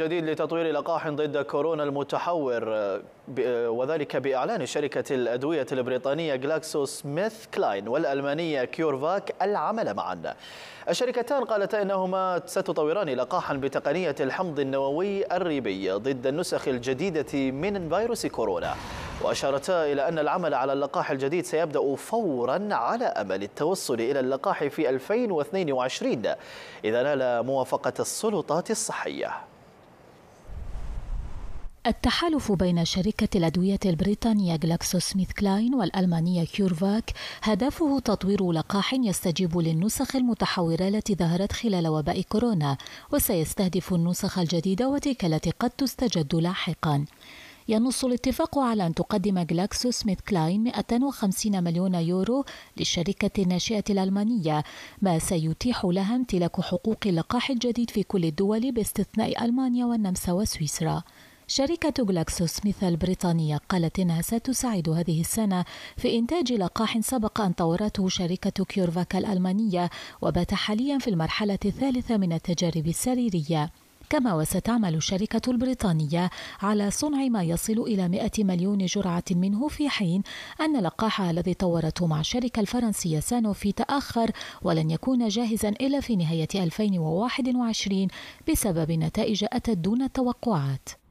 جديد لتطوير لقاح ضد كورونا المتحور آه، آه، وذلك بإعلان شركة الأدوية البريطانية جلاكسو سميث كلاين والألمانية كيورفاك العمل معا الشركتان قالتا إنهما ستطوران لقاحا بتقنية الحمض النووي الريبي ضد النسخ الجديدة من فيروس كورونا وأشارتا إلى أن العمل على اللقاح الجديد سيبدأ فورا على أمل التوصل إلى اللقاح في 2022 إذا نال موافقة السلطات الصحية التحالف بين شركة الأدوية البريطانية جلاكسو سميث كلاين والألمانية كيورفاك هدفه تطوير لقاح يستجيب للنسخ المتحورة التي ظهرت خلال وباء كورونا وسيستهدف النسخ الجديدة وتلك التي قد تستجد لاحقا ينص الاتفاق على أن تقدم جلاكسو سميث كلاين 150 مليون يورو للشركة الناشئة الألمانية ما سيتيح لها امتلاك حقوق اللقاح الجديد في كل الدول باستثناء ألمانيا والنمسا وسويسرا شركة جلاكسو سميث البريطانية قالت إنها ستساعد هذه السنة في إنتاج لقاح سبق أن طورته شركة كيورفاك الألمانية وبات حاليا في المرحلة الثالثة من التجارب السريرية كما وستعمل الشركة البريطانية على صنع ما يصل إلى 100 مليون جرعة منه في حين أن لقاحها الذي طورته مع الشركة الفرنسية سانوفي تأخر ولن يكون جاهزا إلا في نهاية 2021 بسبب نتائج أتت دون التوقعات